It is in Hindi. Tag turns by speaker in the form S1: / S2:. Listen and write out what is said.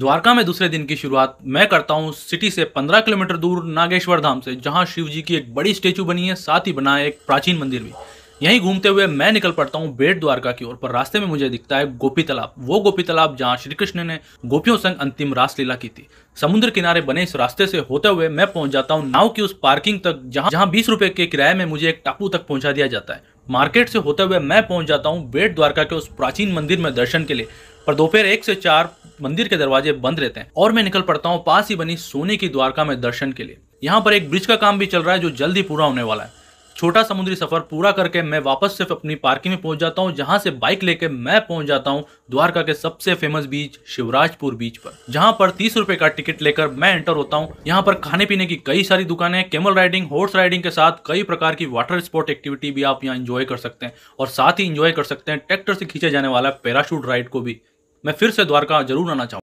S1: द्वारका में दूसरे दिन की शुरुआत मैं करता हूँ सिटी से 15 किलोमीटर दूर नागेश्वर धाम से जहाँ शिव जी की एक बड़ी स्टेचू बनी है साथ ही बना है एक प्राचीन मंदिर भी यहीं घूमते हुए मैं निकल पड़ता हूँ बेट द्वारका की ओर पर रास्ते में मुझे दिखता है गोपी तालाब वो गोपी तालाब जहाँ श्री कृष्ण ने गोपियों संग अंतिम रासलीला की थी समुद्र किनारे बने इस रास्ते से होते हुए मैं पहुंच जाता हूँ नाव की उस पार्किंग तक जहाँ जहाँ बीस रुपए के किराए में मुझे एक टापू तक पहुंचा दिया जाता है मार्केट से होते हुए मैं पहुंच जाता हूँ बेट द्वारका के उस प्राचीन मंदिर में दर्शन के लिए पर दोपहर एक से चार मंदिर के दरवाजे बंद रहते हैं और मैं निकल पड़ता हूँ पास ही बनी सोने की द्वारका में दर्शन के लिए यहाँ पर एक ब्रिज का काम भी चल रहा है जो जल्द ही पूरा होने वाला है छोटा समुद्री सफर पूरा करके मैं वापस से अपनी पार्किंग में पहुंच जाता हूं जहां से बाइक लेके मैं पहुंच जाता हूं द्वारका के सबसे फेमस बीच शिवराजपुर बीच पर जहां पर तीस रुपए का टिकट लेकर मैं एंटर होता हूं यहां पर खाने पीने की कई सारी दुकानें कैमल राइडिंग हॉर्स राइडिंग के साथ कई प्रकार की वाटर स्पोर्ट एक्टिविटी भी आप यहाँ इंजॉय कर सकते हैं और साथ ही इंजॉय कर सकते हैं ट्रैक्टर से खींचे जाने वाला पैराशूट राइड को भी मैं फिर से द्वारका जरूर आना चाहूँगा